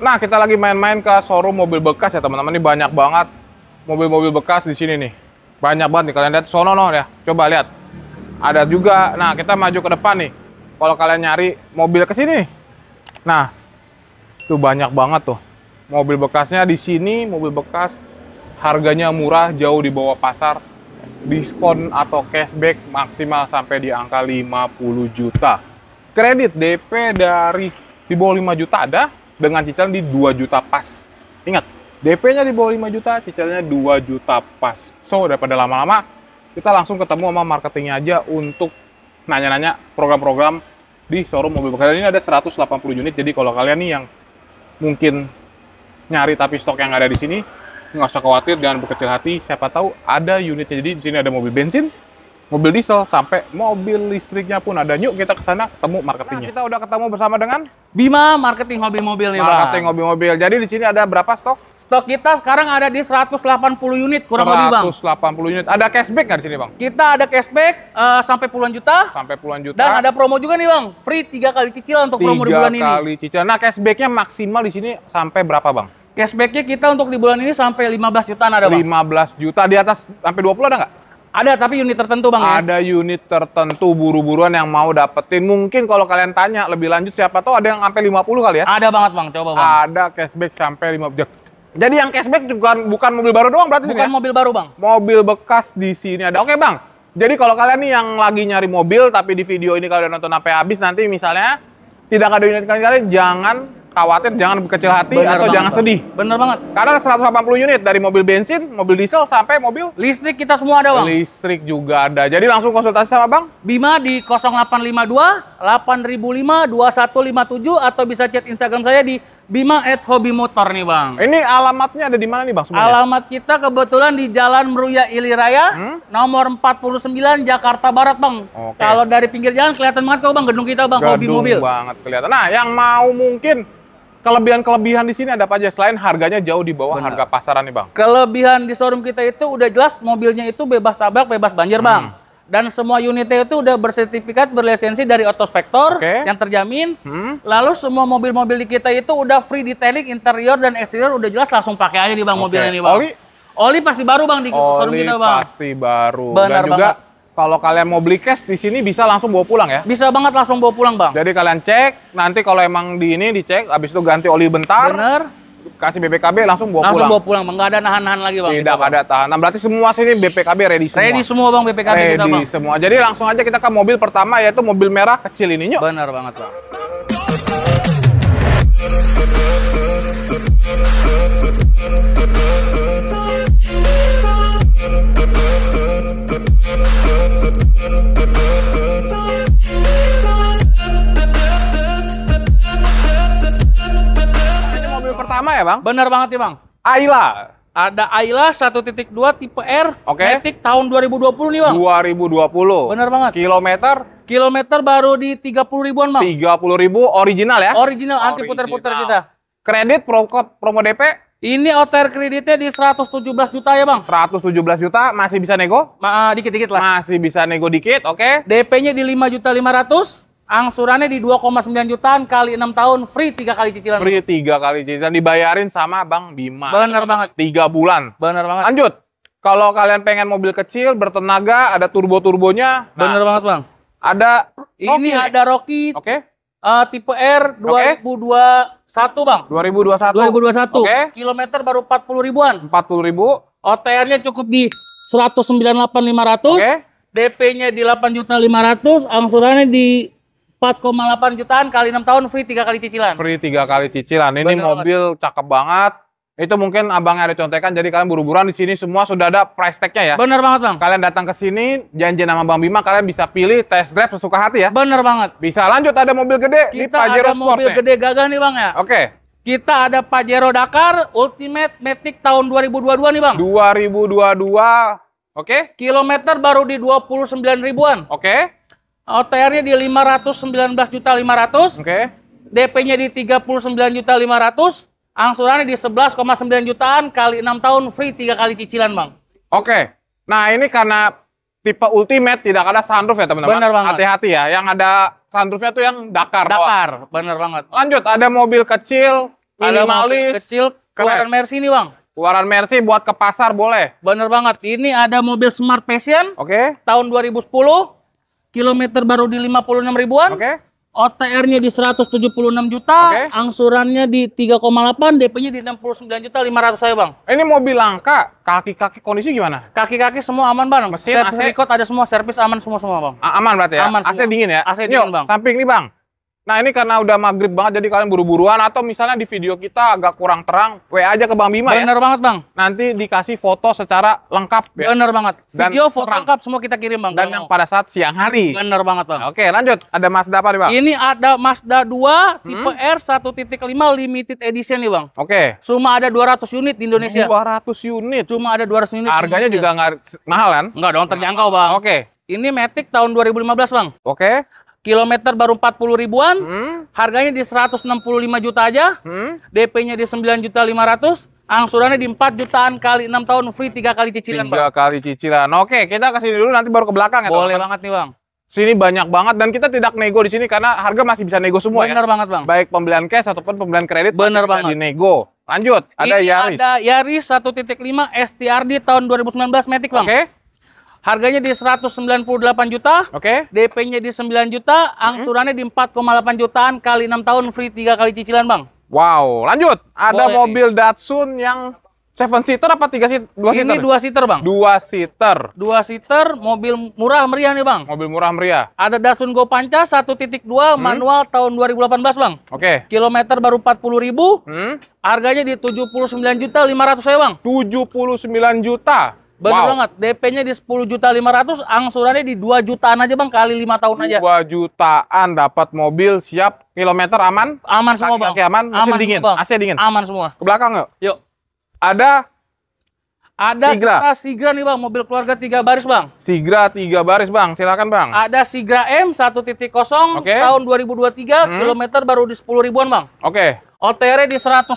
Nah, kita lagi main-main ke showroom mobil bekas ya, teman-teman. Ini banyak banget mobil-mobil bekas di sini nih. Banyak banget nih, kalian lihat sono no ya. Coba lihat. Ada juga. Nah, kita maju ke depan nih. Kalau kalian nyari mobil ke sini Nah, itu banyak banget tuh. Mobil bekasnya di sini, mobil bekas harganya murah, jauh di bawah pasar. Diskon atau cashback maksimal sampai di angka 50 juta. Kredit DP dari di bawah 5 juta ada, dengan cicilan di 2 juta pas. Ingat, DP-nya di bawah 5 juta, cicilannya 2 juta pas. So, daripada lama-lama, kita langsung ketemu sama marketingnya aja untuk nanya-nanya program-program di showroom mobil bekas. ini ada 180 unit, jadi kalau kalian nih yang mungkin nyari tapi stok yang ada di sini, nggak usah khawatir, jangan berkecil hati. Siapa tahu ada unitnya. Jadi di sini ada mobil bensin, mobil diesel sampai mobil listriknya pun ada. Yuk kita ke sana ketemu marketingnya. Nah, kita udah ketemu bersama dengan Bima Marketing Hobi Mobil nih, Marketing Bang. Hobi Mobil. Jadi di sini ada berapa stok? Stok kita sekarang ada di 180 unit kurang lebih, Bang. 180 unit. Ada cashback nggak di sini, Bang? Kita ada cashback uh, sampai puluhan juta. Sampai puluhan juta. Dan ada promo juga nih, Bang. Free tiga kali cicilan untuk promo di bulan ini. Tiga kali cicilan. Nah, cashbacknya maksimal di sini sampai berapa, Bang? Cashbacknya kita untuk di bulan ini sampai 15 jutaan ada, Bang. 15 juta. Di atas sampai 20 ada nggak? Ada tapi unit tertentu bang ya? Ada unit tertentu buru-buruan yang mau dapetin. Mungkin kalau kalian tanya lebih lanjut siapa tahu ada yang sampai 50 kali ya? Ada banget bang, coba bang. Ada cashback sampai 50. Jadi yang cashback juga bukan mobil baru doang berarti Bukan ya? mobil baru bang. Mobil bekas di sini ada. Oke bang, jadi kalau kalian nih yang lagi nyari mobil tapi di video ini kalian nonton sampai habis nanti misalnya tidak ada unit kalian, kalian jangan khawatir jangan kecil hati bener atau banget, jangan sedih. Bener banget. Karena 180 unit dari mobil bensin, mobil diesel sampai mobil listrik kita semua ada, Bang. Listrik juga ada. Jadi langsung konsultasi sama Bang Bima di 0852 8005 2157 atau bisa chat Instagram saya di Bima at Hobi Motor nih bang. Ini alamatnya ada di mana nih bang? Sebenarnya? Alamat kita kebetulan di Jalan Meruya Iliraya, hmm? nomor 49 Jakarta Barat bang. Okay. Kalau dari pinggir jalan kelihatan banget kok bang gedung kita bang Hobi Mobil. banget kelihatan. Nah yang mau mungkin kelebihan-kelebihan di sini ada apa aja selain harganya jauh di bawah Benar. harga pasaran nih bang? Kelebihan di showroom kita itu udah jelas mobilnya itu bebas tabrak, bebas banjir hmm. bang. Dan semua unitnya itu udah bersertifikat, berlisensi dari otospektor, okay. yang terjamin. Hmm. Lalu semua mobil-mobil di kita itu udah free detailing interior dan eksterior udah jelas langsung pakai aja nih bang okay. mobilnya nih bang. Oli? Oli pasti baru bang di Oli showroom kita bang. pasti baru. Benar dan juga banget kalau kalian mau beli cash di sini bisa langsung bawa pulang ya? Bisa banget langsung bawa pulang, Bang. Jadi kalian cek, nanti kalau emang di ini dicek, habis itu ganti oli bentar. Bener kasih BPKB langsung bawa langsung pulang. Langsung bawa pulang, Bang. Enggak ada nahan-nahan lagi, Bang. Tidak kita, ada tahanan. Nah, berarti semua sini BPKB ready semua. Ready semua, Bang, BPKB ready kita, Bang. semua. Jadi langsung aja kita ke mobil pertama yaitu mobil merah kecil ini, Nyok. Bener banget, Bang. ya bang? Bener banget ya bang. Ayla. Ada Ayla 1.2 tipe R, Oke. Okay. Matic tahun 2020 nih bang. 2020. Bener banget. Kilometer? Kilometer baru di 30 ribuan bang. 30 ribu original ya? Original, original. anti puter-puter kita. Kredit, promo, promo DP? Ini OTR kreditnya di 117 juta ya bang? 117 juta, masih bisa nego? Dikit-dikit lah. Masih bisa nego dikit, oke. Okay. DP-nya di 5 juta 500. Angsurannya di 2,9 jutaan kali 6 tahun free 3 kali cicilan. Free 3 kali cicilan dibayarin sama Bang Bima. Bener banget. 3 bulan. Bener banget. Lanjut. Kalau kalian pengen mobil kecil, bertenaga, ada turbo-turbonya. Nah, Bener banget, Bang. Ada ini ada Rocky. Oke. Okay. Uh, eh, tipe R 2021, okay. Bang. 2021. 2021. Oke. Okay. Kilometer baru 40 ribuan. 40 ribu. OTR-nya cukup di 198.500. Oke. Okay. DP-nya di 8.500, angsurannya di 4,8 jutaan kali 6 tahun free 3 kali cicilan. Free 3 kali cicilan. Ini Bener mobil banget. cakep banget. Itu mungkin abangnya ada contekan jadi kalian buru-buruan di sini semua sudah ada price tag-nya ya. Bener banget, Bang. Kalian datang ke sini janji nama Bang Bima kalian bisa pilih test drive sesuka hati ya. Bener banget. Bisa lanjut ada mobil gede Kita di Pajero ada mobil nih. gede gagah nih, Bang ya. Oke. Okay. Kita ada Pajero Dakar Ultimate Matic tahun 2022 nih, Bang. 2022. Oke. Okay. Kilometer baru di 29 ribuan. Oke. Okay. OTR-nya di belas juta Oke. Okay. DP-nya di sembilan juta ratus, Angsurannya di 11,9 jutaan kali 6 tahun free 3 kali cicilan, Bang. Oke. Okay. Nah, ini karena tipe ultimate tidak ada sunroof ya, teman-teman. Benar banget. Hati-hati ya, yang ada sunroofnya tuh yang Dakar. Dakar, oh. benar banget. Lanjut, ada mobil kecil, minimalis. Ada mobil kecil, keluaran Mercy nih, Bang. Keluaran Mercy buat ke pasar boleh. Bener banget. Ini ada mobil Smart Passion. Oke. Okay. Tahun 2010 kilometer baru di 56 ribuan. Oke. Okay. OTR-nya di 176 juta, okay. angsurannya di 3,8, DP-nya di 69 juta 500 saya, Bang. Ini mobil langka, kaki-kaki kondisi gimana? Kaki-kaki semua aman, Bang. Mesin, servis AC... ada semua, servis aman semua-semua, Bang. aman berarti ya? Aman AC semua. dingin ya? AC dingin, Bang. Tampik nih, Bang. Nah ini karena udah maghrib banget jadi kalian buru-buruan atau misalnya di video kita agak kurang terang, WA aja ke Bang Bima Bener ya. Bener banget Bang. Nanti dikasih foto secara lengkap ya. Bener banget. Video, Dan foto terang. lengkap semua kita kirim Bang. Dan yang pada saat siang hari. Bener banget Bang. Oke lanjut, ada Mazda apa nih Bang? Ini ada Mazda 2 tipe hmm? R 1.5 limited edition nih Bang. Oke. Cuma ada 200 unit di Indonesia. 200 unit? Cuma ada 200 unit Harganya juga nggak mahal kan? Nggak dong, terjangkau Bang. Oke. Ini Matic tahun 2015 Bang. Oke. Kilometer baru 40 ribuan, hmm? harganya di 165 juta aja, hmm? DP-nya di 9 juta 500, angsurannya di 4 jutaan kali 6 tahun free 3 kali cicilan, 3 Bang. kali cicilan. Oke, kita ke dulu nanti baru ke belakang ya, Boleh banget nih, Bang. Sini banyak banget dan kita tidak nego di sini karena harga masih bisa nego semua Bener ya. Benar banget, Bang. Baik pembelian cash ataupun pembelian kredit Bener banget. bisa dinego. Lanjut, ada Ini Yaris. Ada Yaris 1.5 STRD tahun 2019 Matic, Bang. Oke. Harganya di 198 juta. Oke. Okay. DP-nya di 9 juta, angsurannya di 4,8 jutaan kali 6 tahun free 3 kali cicilan, Bang. Wow, lanjut. Ada Boleh mobil nih. Datsun yang Seven seater apa tiga seater? Dua seater. Ini dua seater bang. Dua seater. Dua seater, mobil murah meriah nih bang. Mobil murah meriah. Ada Datsun Go Panca 1.2 hmm. manual tahun 2018 bang. Oke. Okay. Kilometer baru 40 ribu. Hmm. Harganya di 79 juta 500 saya bang. 79 juta. Benar wow. banget. DP-nya di 10 juta 500, angsurannya di 2 jutaan aja Bang kali 5 tahun 2 aja. 2 jutaan dapat mobil siap, kilometer aman? Aman semua, Bang. Kaki aman, mesin aman dingin, semua, AC dingin. Aman semua. Ke belakang yuk. Yuk. Ada ada Sigra. kita Sigra nih Bang, mobil keluarga 3 baris Bang. Sigra 3 baris Bang, silakan Bang. Ada Sigra M 1.0 okay. tahun 2023, hmm. kilometer baru di 10 ribuan Bang. Oke. Okay. OTR di 500.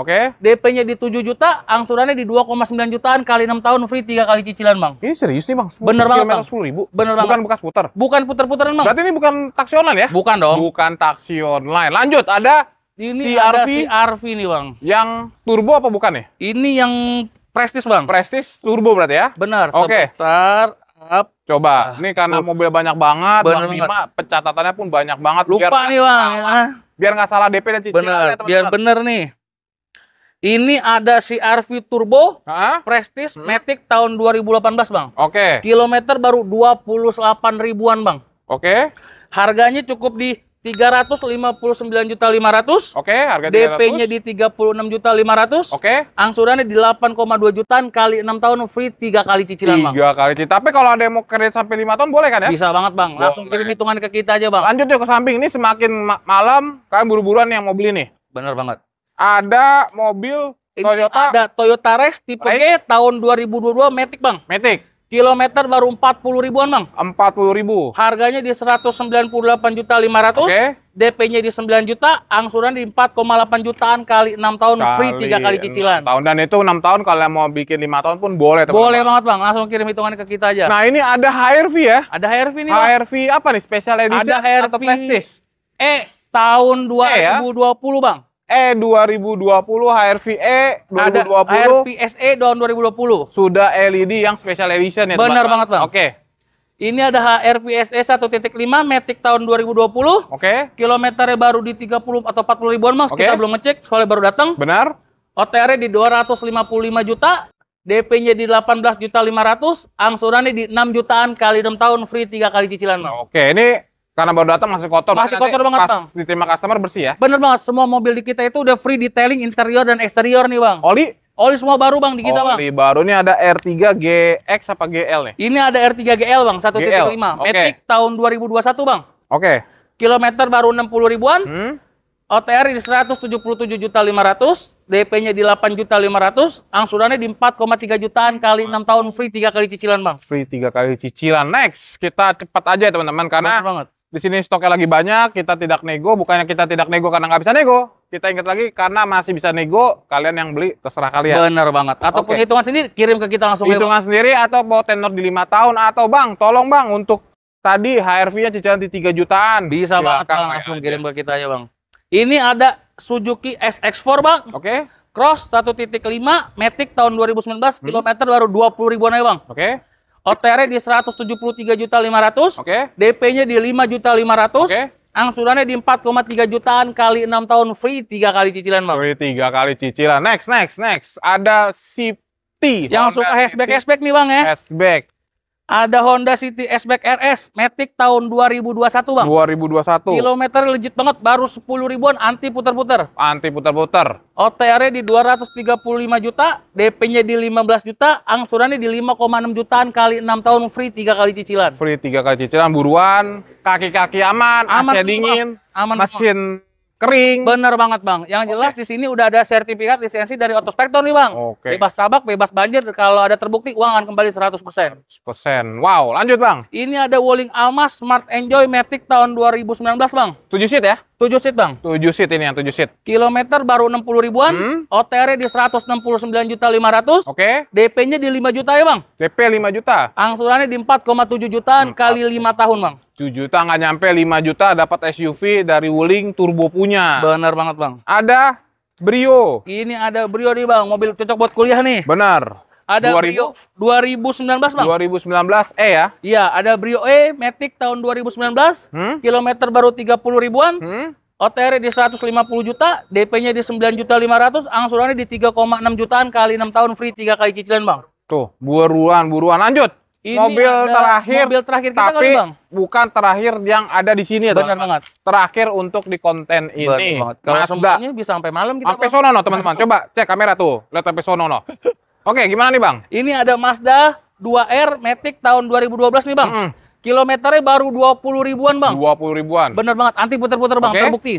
Oke. Okay. DP-nya di 7 juta, angsurannya di 2,9 jutaan kali 6 tahun free 3 kali cicilan, Bang. Ini serius nih, Bang. Bener banget, Bang. 10 ribu. Bener bukan banget. Bukan bekas putar. Bukan putar-putaran, Bang. Berarti ini bukan taksi online ya? Bukan dong. Bukan taksi online. Lanjut, ada ini CRV, ada CRV nih, Bang. Yang turbo apa bukan ya? Ini yang Prestis, Bang. Prestis turbo berarti ya? Benar. Oke. Okay. Up. Coba, ah, ini karena mobil banyak banget, Bang Bima, pencatatannya pun banyak banget. Lupa biar nih bang, biar nggak salah DP dan cicil. Bener, ya, biar bener nih. Ini ada CRV Turbo Hah? Prestige hmm? Matic tahun 2018, Bang. Oke. Okay. Kilometer baru 28 ribuan, Bang. Oke. Okay. Harganya cukup di 359 juta 500. Oke, okay, harga DP-nya di 36 juta 500. Oke. Okay. Angsurannya di 8,2 jutaan kali 6 tahun free 3 kali cicilan, 3 Bang. kali cicilan. Tapi kalau ada yang mau kredit sampai 5 tahun boleh kan ya? Bisa banget, Bang. Boleh. Langsung kirim hitungan ke kita aja, Bang. Lanjut yuk ke samping. Ini semakin ma malam kalian buru-buruan yang mau beli nih. Bener banget. Ada mobil Toyota. Ini ada Toyota Rex tipe Rex. G tahun 2022 Matic, Bang. Matic. Kilometer baru 40 ribuan, Bang. 40 ribu. Harganya di 198.500. Oke. Okay. DP-nya di 9 juta, angsuran di 4,8 jutaan kali 6 tahun kali, free 3 kali cicilan. Tahun dan itu 6 tahun kalau mau bikin 5 tahun pun boleh, teman -teman. Boleh banget, Bang. Langsung kirim hitungan ke kita aja. Nah, ini ada HRV ya? Ada HRV nih, Bang. HRV apa nih? Special edition ada HRV atau Prestige? Eh, tahun 2020, e, ya? Bang. Eh, e 2020 HRVE 2020 HRVSE tahun 2020 sudah LED yang special edition ya benar banget bang oke okay. ini ada HRVSE 1.5 metik tahun 2020 oke okay. kilometernya baru di 30 atau 40 ribuan mas okay. kita belum ngecek soalnya baru datang benar OTR di 255 juta DP-nya di 18 juta 500 angsurannya di 6 jutaan kali 6 tahun free 3 kali cicilan oke okay, ini karena baru datang masih kotor. Masih kotor banget, Bang. Diterima customer bersih ya. Bener banget, semua mobil di kita itu udah free detailing interior dan eksterior nih, Bang. Oli Oli semua baru bang di kita Oli bang. Oli baru ini ada R3 GX apa GL nih? Ini ada R3 GL bang 1.5. Okay. Matic tahun 2021 bang. Oke. Okay. Kilometer baru 60 ribuan. Hmm? OTR di 177 juta 500, DP-nya di 8 juta 500, angsurannya di 4,3 jutaan kali 6 tahun free 3 kali cicilan, Bang. Free 3 kali cicilan. Next, kita cepat aja teman-teman karena banget di sini stoknya lagi banyak, kita tidak nego, bukannya kita tidak nego karena nggak bisa nego. Kita ingat lagi karena masih bisa nego, kalian yang beli terserah kalian. Bener banget. Atau okay. hitungan sendiri, kirim ke kita langsung. Hitungan sendiri atau mau tenor di lima tahun atau bang, tolong bang untuk tadi HRV-nya cicilan di 3 jutaan. Bisa Silakan banget bang, langsung ya. kirim ke kita ya bang. Ini ada Suzuki SX4 bang. Oke. Okay. Cross 1.5 Matic tahun 2019 hmm. kilometer baru 20 ribuan aja bang. Oke. Okay OTR di 173 juta 500. Oke. Okay. DP-nya di 5 juta 500. Oke. Okay. Angsurannya di 4,3 jutaan kali 6 tahun free 3 kali cicilan, Bang. Free 3 kali cicilan. Next, next, next. Ada City. Yang Honda suka hashback-hashback nih, Bang ya. Hashback. Ada Honda City S-Back RS Matic tahun 2021, Bang. 2021. Kilometer legit banget, baru 10 ribuan anti putar-putar. Anti putar-putar. OTR-nya di 235 juta, DP-nya di 15 juta, angsurannya di 5,6 jutaan kali 6 tahun free 3 kali cicilan. Free 3 kali cicilan buruan, kaki-kaki aman, aman AC dingin, aman mesin kering. Bener banget bang. Yang jelas di sini udah ada sertifikat lisensi dari Otospektor nih bang. Okay. Bebas tabak, bebas banjir. Kalau ada terbukti uang akan kembali 100%. Persen, Wow, lanjut bang. Ini ada Walling Almas Smart Enjoy Matic tahun 2019 bang. 7 seat ya? 7 seat bang? 7 seat ini yang 7 seat. Kilometer baru 60 ribuan, hmm? OTR di 169 juta 500. Oke. Okay. DP-nya di 5 juta ya bang? DP 5 juta. Angsurannya di 4,7 jutaan hmm. kali 5 tahun bang. 7 juta nggak nyampe 5 juta dapat SUV dari Wuling turbo punya. Bener banget bang. Ada Brio. Ini ada Brio nih bang, mobil cocok buat kuliah nih. Benar. Ada 2000? Brio 2019, Bang. 2019 E eh ya? Iya, ada Brio E Matic tahun 2019, hmm? kilometer baru 30 ribuan. Hmm? OTR di 150 juta, DP-nya di 9 juta 500, angsurannya di 3,6 jutaan kali 6 tahun free 3 kali cicilan, Bang. Tuh, buruan, buruan. Lanjut. Ini mobil terakhir mobil terakhir kita tapi kali, Bang. bukan terakhir yang ada di sini ya, Benar banget. Terakhir untuk di konten ini. Benar banget. Kalau nah, bisa sampai malam kita. Sampai sono teman-teman. Coba cek kamera tuh. Lihat sampai sono no. Oke, gimana nih Bang? Ini ada Mazda 2R Matic tahun 2012 nih Bang. Mm -hmm. Kilometernya baru 20 ribuan Bang. 20 ribuan. Bener banget, anti puter-puter Bang, okay. terbukti.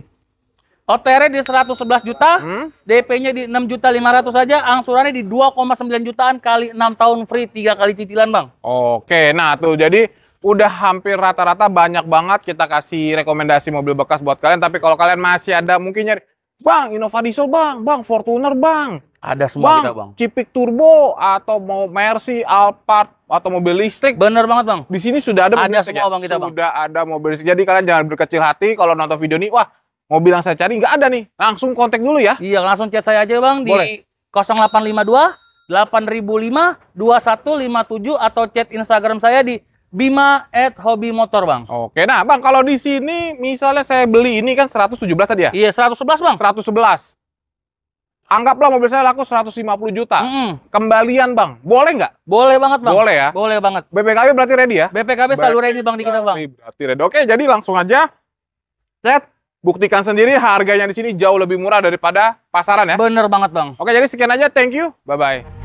OTR-nya di 111 juta, hmm? DP-nya di 6 juta 500 aja, angsurannya di 2,9 jutaan kali 6 tahun free, 3 kali cicilan, Bang. Oke, nah tuh jadi udah hampir rata-rata banyak banget kita kasih rekomendasi mobil bekas buat kalian, tapi kalau kalian masih ada mungkin nyari, Bang, Innova Diesel, Bang, Bang, Fortuner, Bang. Ada semua bang, kita bang. Cipik turbo atau mau Mercy, Alphard atau mobil listrik. Bener banget bang. Di sini sudah ada. Ada semua ya? bang kita bang. Sudah ada mobil listrik. Jadi kalian jangan berkecil hati kalau nonton video ini. Wah mobil yang saya cari nggak ada nih. Langsung kontak dulu ya. Iya langsung chat saya aja bang Boleh. di 0852 8005 2157 atau chat Instagram saya di Bima at Hobi Motor, Bang. Oke, nah Bang, kalau di sini misalnya saya beli ini kan 117 tadi ya? Iya, 111, Bang. 111. Anggaplah mobil saya laku 150 juta. Mm. Kembalian, Bang. Boleh nggak? Boleh banget, Bang. Boleh ya? Boleh banget. BPKB berarti ready ya? BPKB selalu ready, Bang, di kita, Bang. Berarti ready. Oke, jadi langsung aja. set. Buktikan sendiri harganya di sini jauh lebih murah daripada pasaran ya. Bener banget, Bang. Oke, jadi sekian aja. Thank you. Bye-bye.